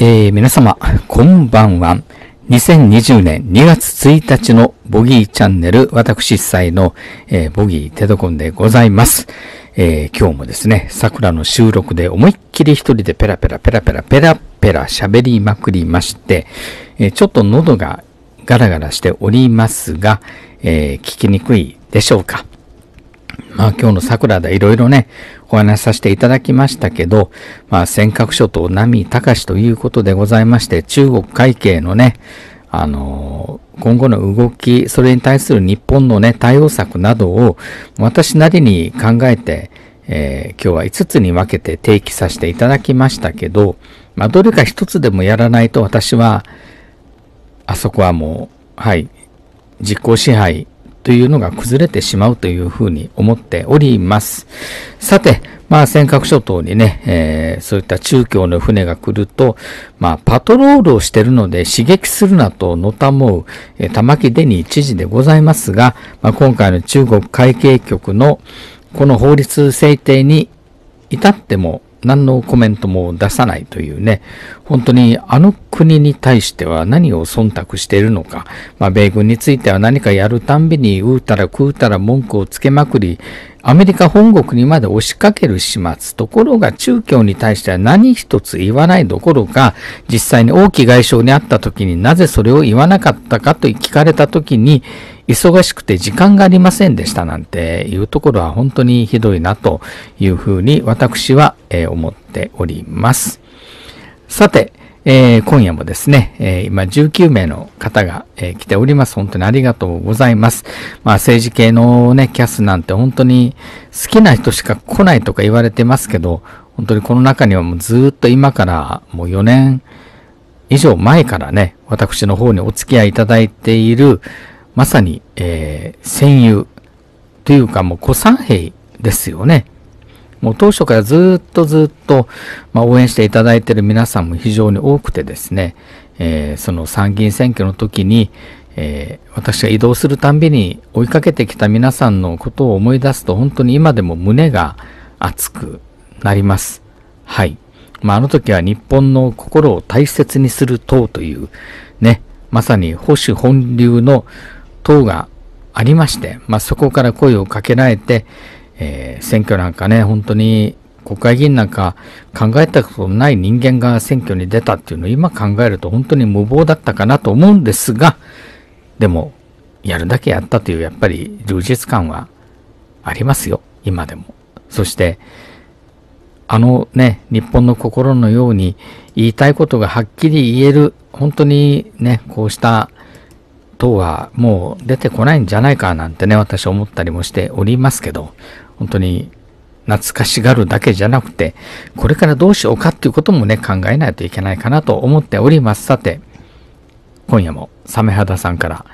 えー、皆様、こんばんは。2020年2月1日のボギーチャンネル、私主催の、えー、ボギーテドコンでございます、えー、今日もですね、桜の収録で思いっきり一人でペラペラペラペラペラペラ喋りまくりまして、えちょっと喉がガラガラしておりますが、え聞きにくいでしょうか。まあ今日の桜でいろいろね、お話しさせていただきましたけど、まあ尖閣諸島波高しということでございまして、中国会計のね、あのー、今後の動き、それに対する日本のね、対応策などを私なりに考えて、えー、今日は5つに分けて提起させていただきましたけど、まあどれか1つでもやらないと私は、あそこはもう、はい、実効支配というのが崩れてしまうというふうに思っております。さて、まあ、尖閣諸島にね、えー、そういった中共の船が来ると、まあ、パトロールをしてるので刺激するなとのたもう、えー、玉城デニー知事でございますが、まあ、今回の中国海警局のこの法律制定に至っても、何のコメントも出さないというね、本当にあの国に対しては何を忖度しているのか、まあ、米軍については何かやるたんびに、うーたら食うたら文句をつけまくり、アメリカ本国にまで押しかける始末。ところが中共に対しては何一つ言わないどころか、実際に王毅外相に会った時になぜそれを言わなかったかと聞かれた時に、忙しくて時間がありませんでしたなんていうところは本当にひどいなというふうに私は、思っております。さて、えー、今夜もですね、えー、今19名の方が、えー、来ております。本当にありがとうございます。まあ政治系のね、キャスなんて本当に好きな人しか来ないとか言われてますけど、本当にこの中にはもうずっと今からもう4年以上前からね、私の方にお付き合いいただいている、まさに、えー、戦友というかもう古参兵ですよね。もう当初からずっとずっと、まあ、応援していただいている皆さんも非常に多くてですね、えー、その参議院選挙の時に、えー、私が移動するたんびに追いかけてきた皆さんのことを思い出すと本当に今でも胸が熱くなります。はい。まあ、あの時は日本の心を大切にする党というね、まさに保守本流の等がありまして、まあ、そこから声をかけられて、えー、選挙なんかね、本当に国会議員なんか考えたことない人間が選挙に出たっていうのを今考えると本当に無謀だったかなと思うんですが、でも、やるだけやったというやっぱり充実感はありますよ、今でも。そして、あのね、日本の心のように言いたいことがはっきり言える、本当にね、こうした等はもう出てこないんじゃないかなんてね、私思ったりもしておりますけど、本当に懐かしがるだけじゃなくて、これからどうしようかっていうこともね、考えないといけないかなと思っております。さて、今夜もサメ肌さんから、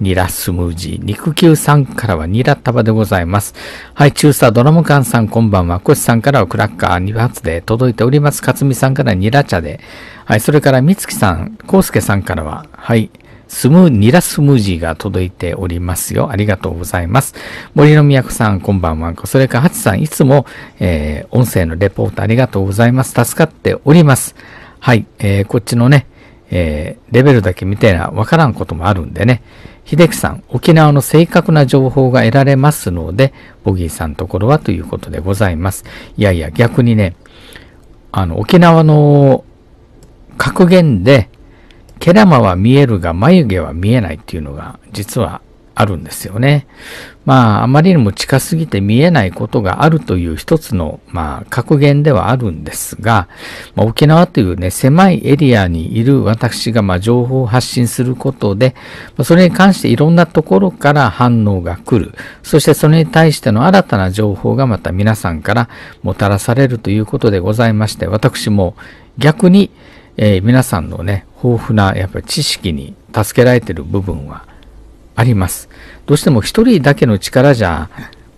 ニラスムージー、肉球さんからはニラ束でございます。はい、中佐ドラムンさんこんばんは。コシさんからはクラッカー2発で届いております。かつみさんからニラ茶で。はい、それからみつきさん、コうスケさんからは、はい、スムーニラスムージーが届いておりますよ。ありがとうございます。森の都さん、こんばんは。それから、ハチさん、いつも、えー、音声のレポートありがとうございます。助かっております。はい、えー、こっちのね、えー、レベルだけ見てな、わからんこともあるんでね。秀樹さん、沖縄の正確な情報が得られますので、ボギーさんところはということでございます。いやいや、逆にね、あの、沖縄の格言で、毛玉は見えるが眉毛は見えないっていうのが実はあるんですよね。まあ、あまりにも近すぎて見えないことがあるという一つの、まあ、格言ではあるんですが、まあ、沖縄というね、狭いエリアにいる私が、まあ、情報を発信することで、まそれに関していろんなところから反応が来る。そしてそれに対しての新たな情報がまた皆さんからもたらされるということでございまして、私も逆に、えー、皆さんのね、豊富なやっぱり知識に助けられている部分はあります。どうしても一人だけの力じゃ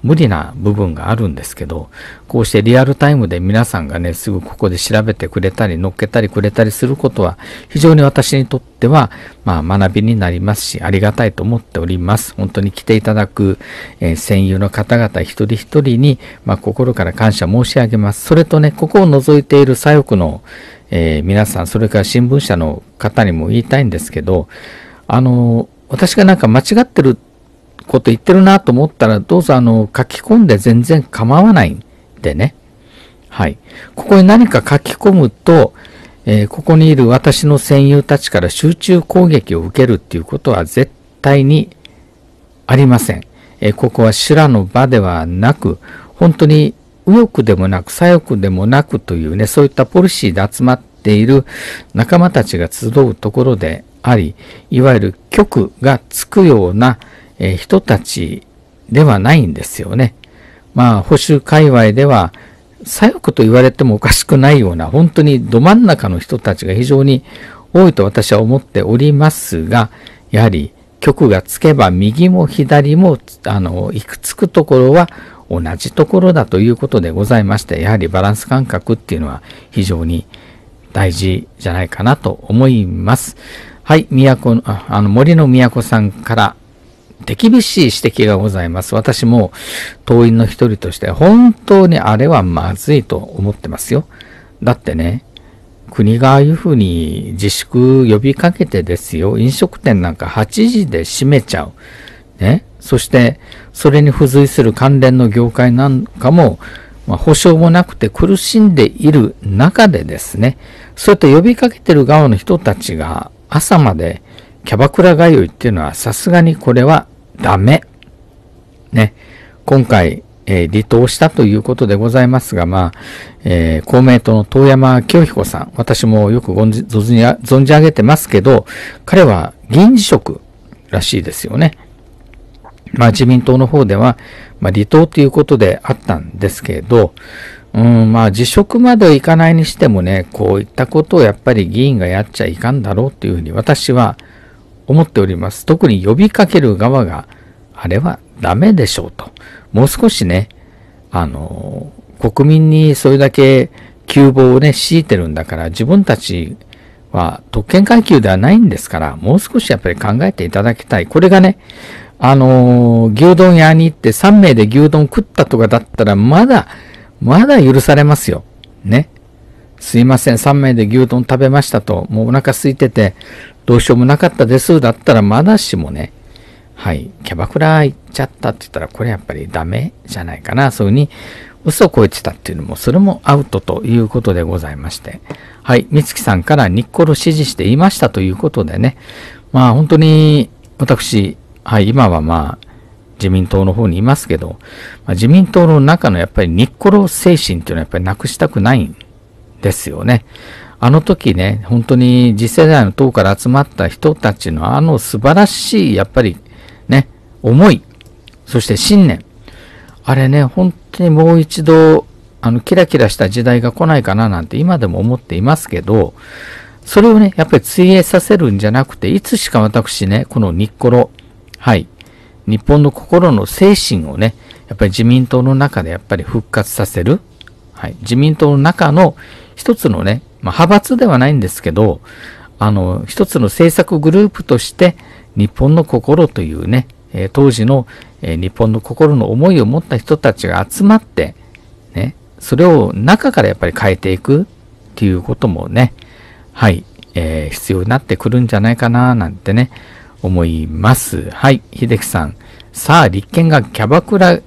無理な部分があるんですけど、こうしてリアルタイムで皆さんがね、すぐここで調べてくれたり、乗っけたりくれたりすることは、非常に私にとっては、まあ、学びになりますし、ありがたいと思っております。本当に来ていただく、えー、戦友の方々一人一人に、まあ、心から感謝申し上げます。それとね、ここを除いている左翼の、えー、皆さん、それから新聞社の方にも言いたいんですけど、あの、私がなんか間違ってること言ってるなと思ったら、どうぞあの、書き込んで全然構わないんでね。はい。ここに何か書き込むと、えー、ここにいる私の戦友たちから集中攻撃を受けるっていうことは絶対にありません。えー、ここは修羅の場ではなく、本当に右翼でもなく左翼でもなくというね、そういったポリシーで集まっている仲間たちが集うところであり、いわゆる極がつくような、人たちではないんですよね。まあ、保守界隈では、左翼と言われてもおかしくないような、本当にど真ん中の人たちが非常に多いと私は思っておりますが、やはり極がつけば右も左も、あの、いくつくところは同じところだということでございまして、やはりバランス感覚っていうのは非常に大事じゃないかなと思います。はい、都あ、あの森の都さんから手厳しい指摘がございます。私も党員の一人として本当にあれはまずいと思ってますよ。だってね、国がああいうふうに自粛呼びかけてですよ、飲食店なんか8時で閉めちゃう。ね。そして、それに付随する関連の業界なんかも、まあ、保証もなくて苦しんでいる中でですね、そうやって呼びかけてる側の人たちが朝までキャバクラ通いっていうのはさすがにこれはダメ。ね。今回、えー、離党したということでございますが、まあ、えー、公明党の遠山清彦さん、私もよくごじ存じ上げてますけど、彼は議員辞職らしいですよね。まあ、自民党の方では、まあ、離党ということであったんですけれど、うん、まあ、辞職まではいかないにしてもね、こういったことをやっぱり議員がやっちゃいかんだろうというふうに私は思っております。特に呼びかける側が、あれはダメでしょうと。もう少しね、あの、国民にそれだけ窮乏をね、強いてるんだから、自分たちは特権階級ではないんですから、もう少しやっぱり考えていただきたい。これがね、あのー、牛丼屋に行って3名で牛丼食ったとかだったら、まだ、まだ許されますよ。ね。すいません、3名で牛丼食べましたと、もうお腹空いてて、どうしようもなかったですだったら、まだしもね、はい、キャバクラ行っちゃったって言ったら、これやっぱりダメじゃないかな、そういうふうに嘘を超えてたっていうのも、それもアウトということでございまして。はい、美月さんからニッコロ指示していましたということでね。まあ本当に私、はい、今はまあ、自民党の方にいますけど、まあ、自民党の中のやっぱりニッコロ精神っていうのはやっぱりなくしたくないんですよね。あの時ね、本当に次世代の党から集まった人たちのあの素晴らしい、やっぱりね、思い、そして信念。あれね、本当にもう一度、あの、キラキラした時代が来ないかななんて今でも思っていますけど、それをね、やっぱり追鋭させるんじゃなくて、いつしか私ね、このニッコロ、はい。日本の心の精神をね、やっぱり自民党の中でやっぱり復活させる。はい。自民党の中の一つのね、まあ、派閥ではないんですけど、あの、一つの政策グループとして、日本の心というね、え当時の、え日本の心の思いを持った人たちが集まって、ね、それを中からやっぱり変えていくっていうこともね、はい、えー、必要になってくるんじゃないかな、なんてね、思います。はい、秀樹さん。さあ、立憲がキャバクラ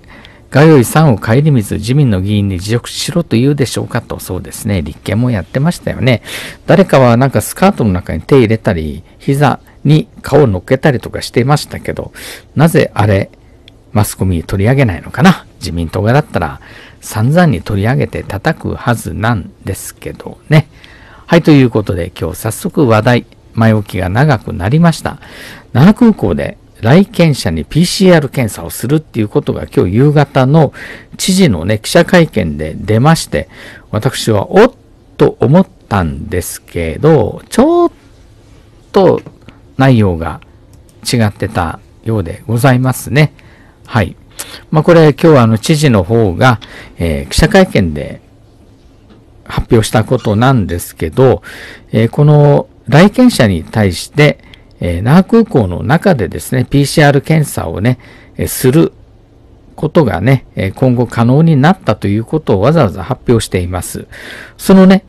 がよいさんを顧みず自民の議員に辞職しろと言うでしょうかと、そうですね、立憲もやってましたよね。誰かはなんかスカートの中に手入れたり、膝に顔を乗っけたりとかしていましたけど、なぜあれ、マスコミ取り上げないのかな自民党がだったら散々に取り上げて叩くはずなんですけどね。はい、ということで今日早速話題、前置きが長くなりました。那覇空港で来県者に PCR 検査をするっていうことが今日夕方の知事のね、記者会見で出まして、私はおっと思ったんですけど、ちょっと内容が違ってたようでございますね。はい。まあ、これ今日はあの知事の方が、えー、記者会見で発表したことなんですけど、えー、この来県者に対して、えー、那覇空港の中でですね、PCR 検査をね、えー、することがね、えー、今後可能になったということをわざわざ発表しています。そのね、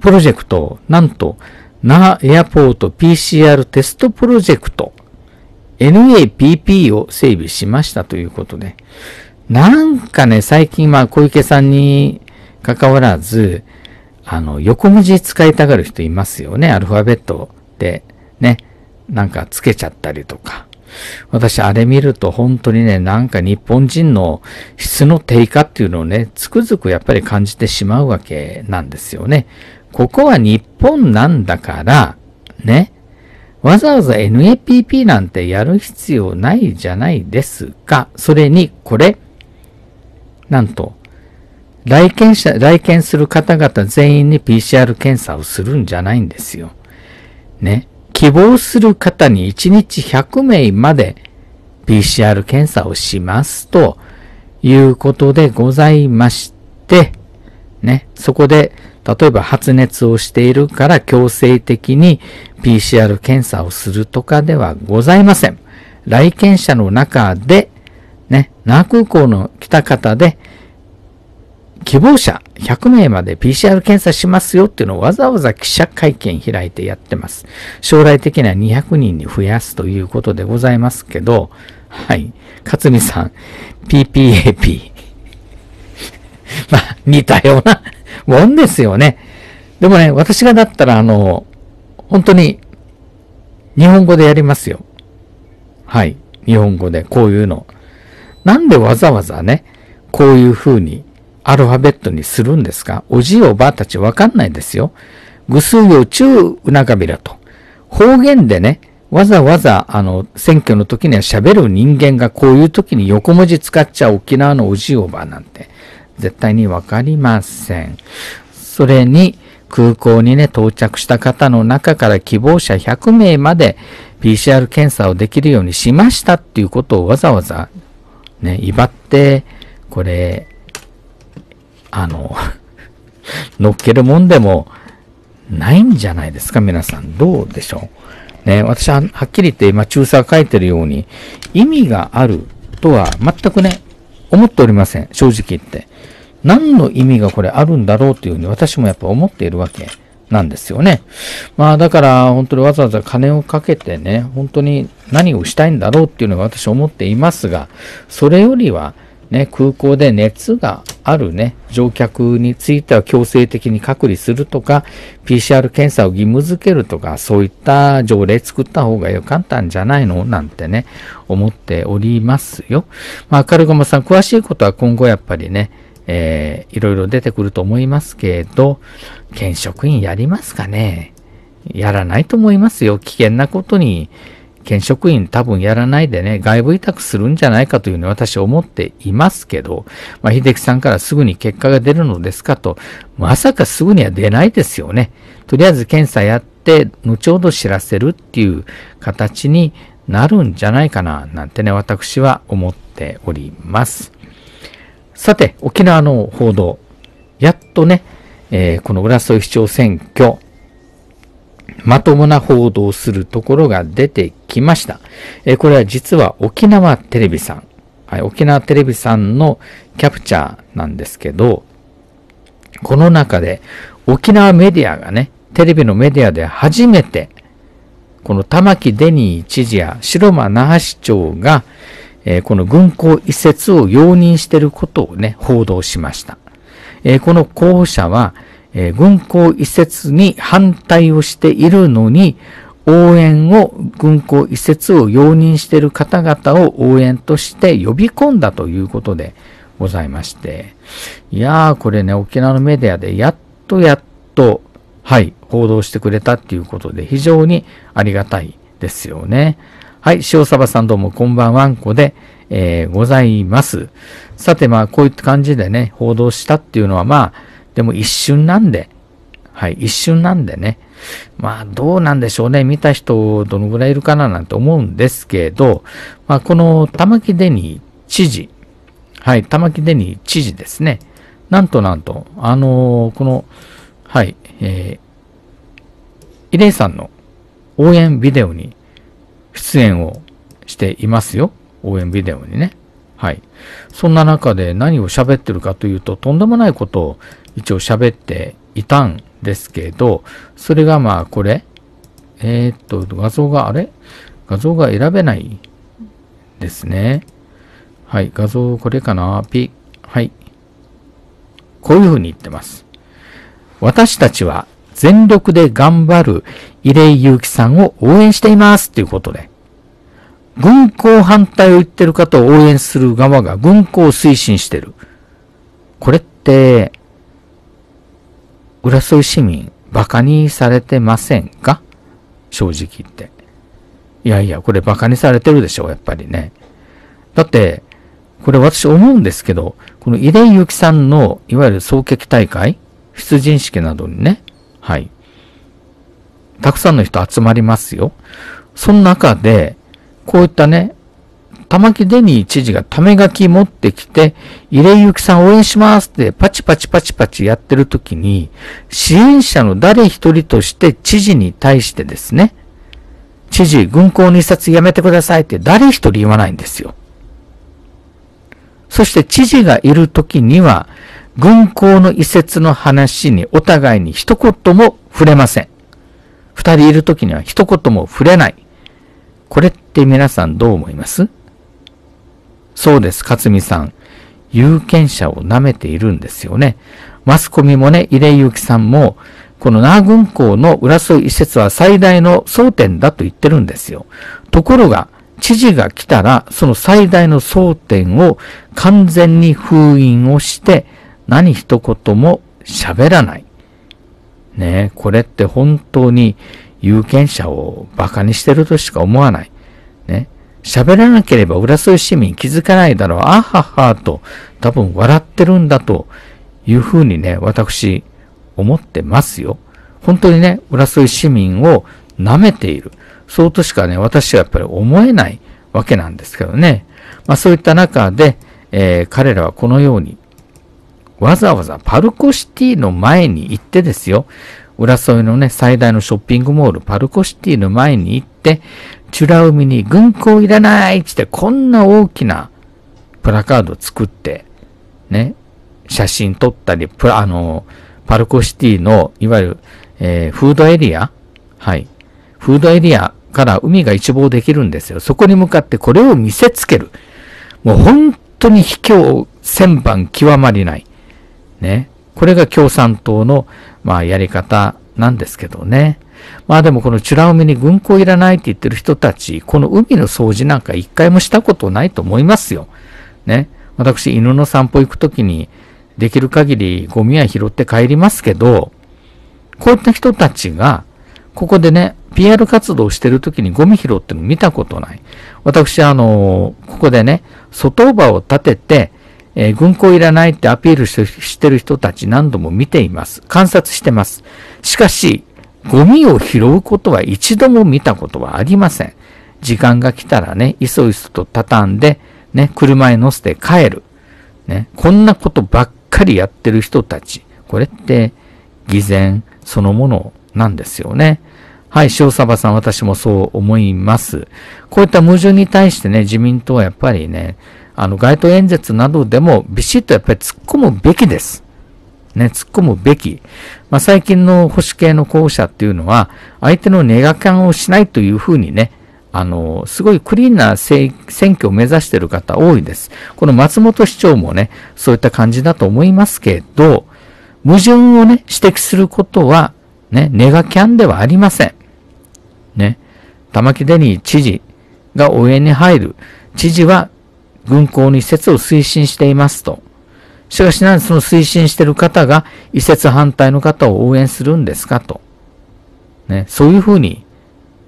プロジェクト、なんと、那覇エアポート PCR テストプロジェクト NAPP を整備しましたということで。なんかね、最近まあ小池さんに関わらず、あの、横文字使いたがる人いますよね。アルファベットでね、なんかつけちゃったりとか。私、あれ見ると本当にね、なんか日本人の質の低下っていうのをね、つくづくやっぱり感じてしまうわけなんですよね。ここは日本なんだから、ね、わざわざ NAPP なんてやる必要ないじゃないですか。それに、これ、なんと、来県者、来県する方々全員に PCR 検査をするんじゃないんですよ。ね。希望する方に1日100名まで PCR 検査をしますということでございまして、ね。そこで、例えば発熱をしているから強制的に PCR 検査をするとかではございません。来県者の中で、ね、那空港の来た方で希望者100名まで PCR 検査しますよっていうのをわざわざ記者会見開いてやってます。将来的には200人に増やすということでございますけど、はい。勝美さん、PPAP。まあ、似たような もんですよね。でもね、私がだったら、あの、本当に、日本語でやりますよ。はい。日本語で、こういうの。なんでわざわざね、こういう風にアルファベットにするんですかおじいおばあたちわかんないですよ。ぐすよちゅうなかびらと。方言でね、わざわざ、あの、選挙の時には喋る人間がこういう時に横文字使っちゃう沖縄のおじいおばあなんて、絶対にわかりません。それに、空港にね、到着した方の中から希望者100名まで PCR 検査をできるようにしましたっていうことをわざわざね、威張って、これ、あの 乗っけるもんでもないんじゃないですか、皆さん。どうでしょう。ね、私ははっきり言って、今、中佐が書いてるように、意味があるとは全くね、思っておりません。正直言って。何の意味がこれあるんだろうというふうに私もやっぱ思っているわけなんですよね。まあだから本当にわざわざ金をかけてね、本当に何をしたいんだろうっていうのが私思っていますが、それよりはね、空港で熱があるね、乗客については強制的に隔離するとか、PCR 検査を義務付けるとか、そういった条例作った方がよかったんじゃないのなんてね、思っておりますよ。まあ、カルゴマさん、詳しいことは今後やっぱりね、えー、いろいろ出てくると思いますけど、県職員やりますかねやらないと思いますよ。危険なことに、県職員多分やらないでね、外部委託するんじゃないかというふうに私思っていますけど、まあ、秀樹さんからすぐに結果が出るのですかと、まさかすぐには出ないですよね。とりあえず検査やって、後ほど知らせるっていう形になるんじゃないかな、なんてね、私は思っております。さて、沖縄の報道。やっとね、えー、この浦添市長選挙、まともな報道するところが出てきました。えこれは実は沖縄テレビさん、はい、沖縄テレビさんのキャプチャーなんですけど、この中で沖縄メディアがね、テレビのメディアで初めて、この玉城デニー知事や白間那覇市長が、えこの軍港移設を容認していることをね、報道しました。えこの候補者は、えー、軍港移設に反対をしているのに、応援を、軍港移設を容認している方々を応援として呼び込んだということでございまして。いやー、これね、沖縄のメディアでやっとやっと、はい、報道してくれたっていうことで非常にありがたいですよね。はい、塩サバさんどうもこんばんはんこで、えー、ございます。さて、まあ、こういった感じでね、報道したっていうのは、まあ、でも一瞬なんで、はい、一瞬なんでね、まあどうなんでしょうね。見た人どのぐらいいるかななんて思うんですけど、まあこの玉城デニー知事、はい、玉城デニー知事ですね。なんとなんと、あのー、この、はい、えー、イレイさんの応援ビデオに出演をしていますよ。応援ビデオにね。はい。そんな中で何を喋ってるかというと、とんでもないことを一応喋っていたんですけど、それがまあこれ、えー、っと、画像があれ画像が選べないですね。はい、画像これかなピはい。こういうふうに言ってます。私たちは全力で頑張る入江祐希さんを応援していますということで。軍港反対を言ってる方を応援する側が軍港を推進してる。これって、浦添市民、馬鹿にされてませんか正直言って。いやいや、これ馬鹿にされてるでしょ、やっぱりね。だって、これ私思うんですけど、この井出ゆきさんの、いわゆる総決大会、出陣式などにね、はい。たくさんの人集まりますよ。その中で、こういったね、玉城デニー知事がため書き持ってきて、入江ゆきさん応援しますってパチパチパチパチやってる時に、支援者の誰一人として知事に対してですね、知事、軍港2冊やめてくださいって誰一人言わないんですよ。そして知事がいる時には、軍港の移設の話にお互いに一言も触れません。二人いる時には一言も触れない。これって皆さんどう思いますそうです、勝美さん。有権者を舐めているんですよね。マスコミもね、入江ゆきさんも、この那覇軍港の浦添施設は最大の争点だと言ってるんですよ。ところが、知事が来たら、その最大の争点を完全に封印をして、何一言も喋らない。ねこれって本当に有権者を馬鹿にしてるとしか思わない。ね。喋らなければ浦添市民気づかないだろう。あははと、多分笑ってるんだというふうにね、私、思ってますよ。本当にね、浦添市民を舐めている。そうとしかね、私はやっぱり思えないわけなんですけどね。まあそういった中で、えー、彼らはこのように、わざわざパルコシティの前に行ってですよ、浦添のね、最大のショッピングモール、パルコシティの前に行って、チュラ海に軍港いらないってこんな大きなプラカード作って、ね、写真撮ったり、プラ、あの、パルコシティの、いわゆる、えー、フードエリアはい。フードエリアから海が一望できるんですよ。そこに向かってこれを見せつける。もう本当に卑怯千番極まりない。ね。これが共産党の、まあ、やり方なんですけどね。まあでもこのチュラ海に軍港いらないって言ってる人たち、この海の掃除なんか一回もしたことないと思いますよ。ね。私、犬の散歩行くときに、できる限りゴミは拾って帰りますけど、こういった人たちが、ここでね、PR 活動してるときにゴミ拾っての見たことない。私、あの、ここでね、外場を立てて、えー、軍港いらないってアピールしてる人たち何度も見ています。観察してます。しかし、ゴミを拾うことは一度も見たことはありません。時間が来たらね、いそいそと畳んで、ね、車へ乗せて帰る。ね、こんなことばっかりやってる人たち。これって、偽善そのものなんですよね。はい、塩サバさん、私もそう思います。こういった矛盾に対してね、自民党はやっぱりね、あの、街頭演説などでもビシッとやっぱり突っ込むべきです。ね、突っ込むべき。まあ、最近の保守系の候補者っていうのは、相手のネガキャンをしないというふうにね、あの、すごいクリーンな選挙を目指している方多いです。この松本市長もね、そういった感じだと思いますけど、矛盾をね、指摘することは、ね、ネガキャンではありません。ね、玉城デニー知事が応援に入る。知事は軍港に移設を推進していますと。しかしなんでその推進してる方が移設反対の方を応援するんですかと。ね、そういうふうに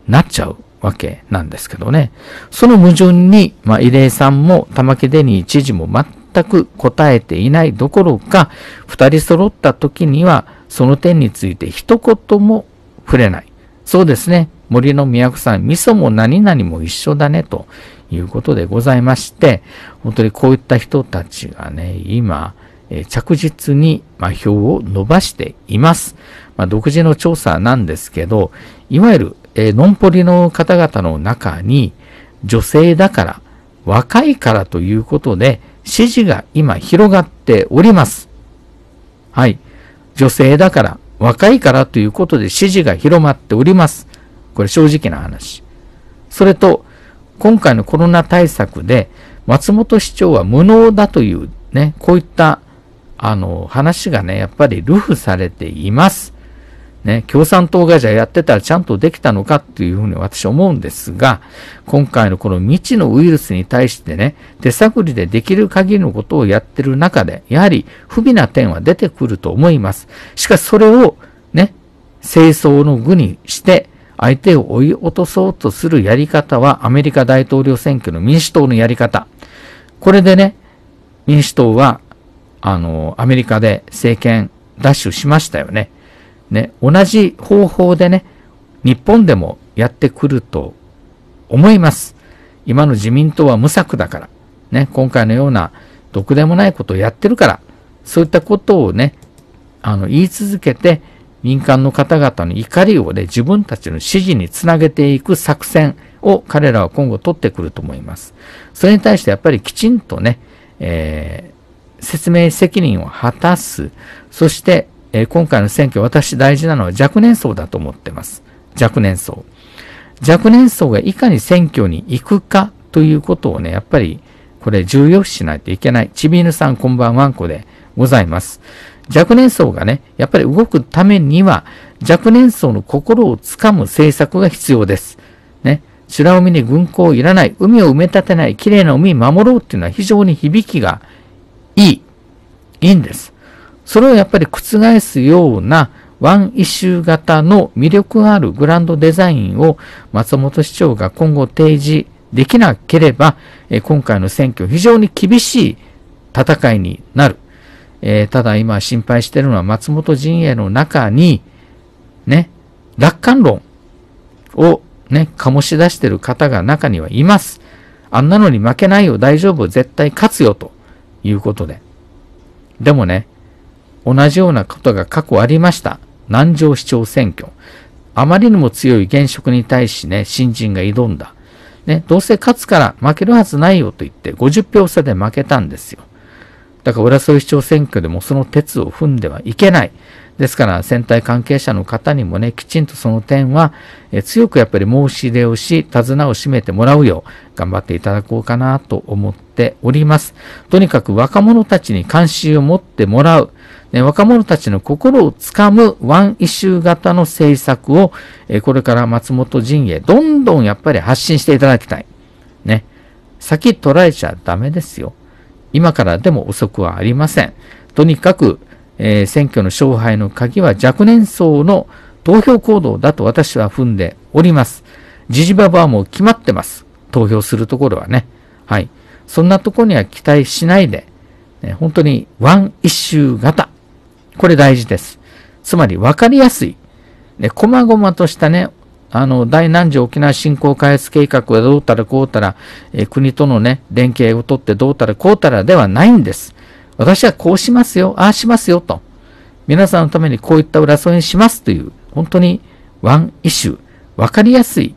なっちゃうわけなんですけどね。その矛盾に、まあ、入江さんも玉城デニー知事も全く答えていないどころか、二人揃った時にはその点について一言も触れない。そうですね。森の都さん、味噌も何々も一緒だねということでございまして、本当にこういった人たちがね、今、え着実に、ま票を伸ばしています。まあ、独自の調査なんですけど、いわゆる、えー、ノンポリの方々の中に、女性だから、若いからということで、支持が今広がっております。はい。女性だから、若いからということで支持が広まっております。これ正直な話。それと、今回のコロナ対策で、松本市長は無能だというね、こういった、あの、話がね、やっぱり流布されています。ね、共産党がじゃやってたらちゃんとできたのかっていうふうに私思うんですが、今回のこの未知のウイルスに対してね、手探りでできる限りのことをやってる中で、やはり不備な点は出てくると思います。しかしそれをね、清掃の具にして、相手を追い落とそうとするやり方はアメリカ大統領選挙の民主党のやり方。これでね、民主党は、あの、アメリカで政権奪取しましたよね。ね、同じ方法でね、日本でもやってくると思います。今の自民党は無策だから。ね、今回のような、毒でもないことをやってるから、そういったことをね、あの、言い続けて、民間の方々の怒りを、ね、自分たちの支持につなげていく作戦を彼らは今後取ってくると思います。それに対してやっぱりきちんとね、えー、説明責任を果たす。そして、えー、今回の選挙、私大事なのは若年層だと思ってます。若年層。若年層がいかに選挙に行くかということをね、やっぱりこれ重要視しないといけない。ちびぬさんこんばんはんこでございます。若年層がね、やっぱり動くためには、若年層の心をつかむ政策が必要です。ね。白海に軍港をいらない、海を埋め立てない、綺麗な海守ろうっていうのは非常に響きがいい。いいんです。それをやっぱり覆すようなワンイシュー型の魅力あるグランドデザインを松本市長が今後提示できなければ、今回の選挙非常に厳しい戦いになる。えー、ただ今心配してるのは松本陣営の中に、ね、楽観論をね、醸し出してる方が中にはいます。あんなのに負けないよ、大丈夫、絶対勝つよ、ということで。でもね、同じようなことが過去ありました。南城市長選挙。あまりにも強い現職に対しね、新人が挑んだ。ね、どうせ勝つから負けるはずないよと言って50票差で負けたんですよ。だから浦添市長選挙でもその鉄を踏んではいけない。ですから選対関係者の方にもね、きちんとその点は、え強くやっぱり申し出をし、手綱を締めてもらうよう頑張っていただこうかなと思っております。とにかく若者たちに関心を持ってもらう。ね、若者たちの心をつかむワンイシュー型の政策を、えこれから松本陣営、どんどんやっぱり発信していただきたい。ね。先捉えちゃダメですよ。今からでも遅くはありません。とにかく、えー、選挙の勝敗の鍵は若年層の投票行動だと私は踏んでおります。ジジババはもう決まってます。投票するところはね。はい。そんなところには期待しないで、ね、本当にワンイッシュ型。これ大事です。つまり分かりやすい。ね、細々としたね、あの、第何次沖縄振興開発計画はどうたらこうたら、え国とのね、連携をとってどうたらこうたらではないんです。私はこうしますよ、ああしますよと。皆さんのためにこういった裏添えにしますという、本当にワンイシュー、わかりやすい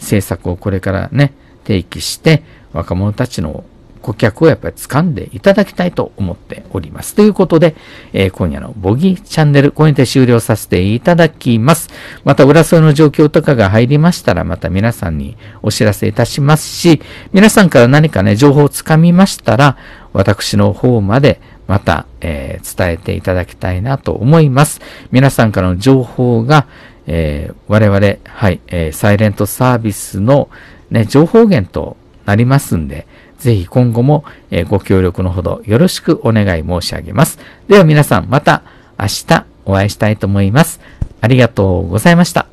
政策をこれからね、提起して、若者たちの顧客をやっぱり掴んでいただきたいと思っております。ということで、えー、今夜のボギーチャンネル、これにて終了させていただきます。また、裏添いの状況とかが入りましたら、また皆さんにお知らせいたしますし、皆さんから何かね、情報をつかみましたら、私の方までまた、えー、伝えていただきたいなと思います。皆さんからの情報が、えー、我々、はい、えー、サイレントサービスの、ね、情報源となりますんで、ぜひ今後もご協力のほどよろしくお願い申し上げます。では皆さんまた明日お会いしたいと思います。ありがとうございました。